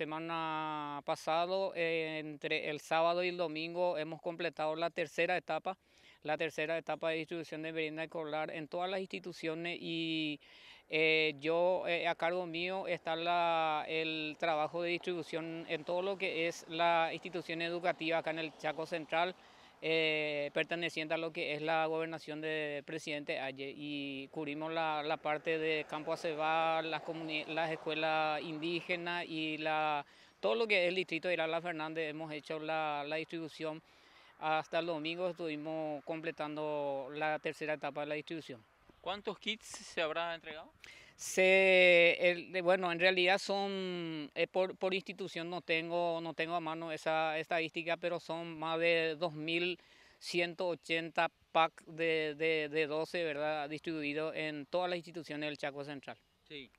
Semana pasado, eh, entre el sábado y el domingo, hemos completado la tercera etapa, la tercera etapa de distribución de merienda escolar en todas las instituciones y eh, yo eh, a cargo mío está el trabajo de distribución en todo lo que es la institución educativa acá en el Chaco Central, eh, perteneciente a lo que es la gobernación del presidente Ayer y cubrimos la, parte de Campo Aceval, las, las escuelas indígenas y la, todo lo que es el distrito de Irala Fernández. Hemos hecho la, la distribución. Hasta el domingo estuvimos completando la tercera etapa de la distribución. ¿Cuántos kits se habrá entregado? Se, bueno, en realidad son, eh, por, por, institución no tengo, no tengo a mano esa estadística, pero son más de 2.180 packs de, de, de 12, ¿verdad? Distribuidos en todas las instituciones del Chaco Central. Sí.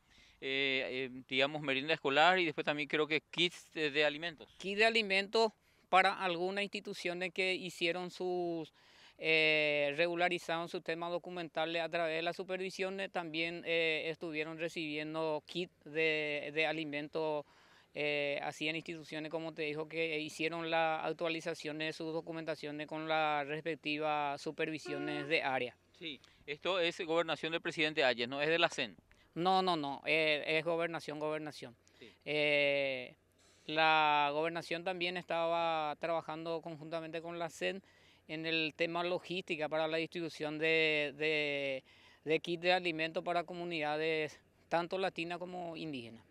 Eh, eh, digamos, merienda escolar y después también creo que kits de alimentos. Kits de alimentos para algunas instituciones que hicieron sus eh, regularizaron sus temas documentales a través de las supervisiones, también eh, estuvieron recibiendo kits de, de alimentos. en eh, en instituciones, como te dijo, que hicieron las actualizaciones de sus documentaciones con las respectivas supervisiones de área. Sí, esto es gobernación del presidente Ayer, no es de la CEN. No, no, no, es gobernación, gobernación. la gobernación también estaba trabajando conjuntamente con la CEN en el tema logística para la distribución de, de, kits de alimentos para comunidades tanto latinas como indígenas.